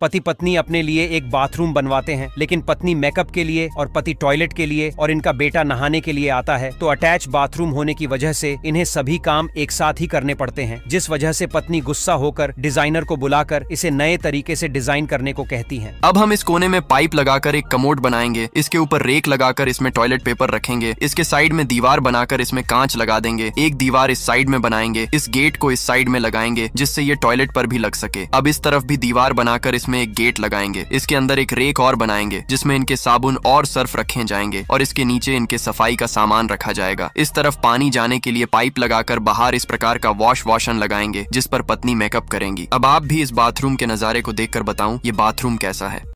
पति पत्नी अपने लिए एक बाथरूम बनवाते हैं लेकिन पत्नी मेकअप के लिए और पति टॉयलेट के लिए और इनका बेटा नहाने के लिए आता है तो अटैच बाथरूम होने की वजह से इन्हें सभी काम एक साथ ही करने पड़ते हैं जिस वजह से पत्नी गुस्सा होकर डिजाइनर को बुलाकर इसे नए तरीके से डिजाइन करने को कहती है अब हम इस कोने में पाइप लगाकर एक कमोड बनाएंगे इसके ऊपर रेक लगाकर इसमें टॉयलेट पेपर रखेंगे इसके साइड में दीवार बनाकर इसमें कांच लगा देंगे एक दीवार इस साइड में बनाएंगे इस गेट को इस साइड में लगाएंगे जिससे ये टॉयलेट पर भी लग सके अब इस तरफ भी दीवार बनाकर इसमें इसमें एक गेट लगाएंगे इसके अंदर एक रेक और बनाएंगे जिसमें इनके साबुन और सर्फ रखे जाएंगे और इसके नीचे इनके सफाई का सामान रखा जाएगा इस तरफ पानी जाने के लिए पाइप लगाकर बाहर इस प्रकार का वॉश वॉशन लगाएंगे जिस पर पत्नी मेकअप करेंगी अब आप भी इस बाथरूम के नजारे को देख कर बताऊं ये बाथरूम कैसा है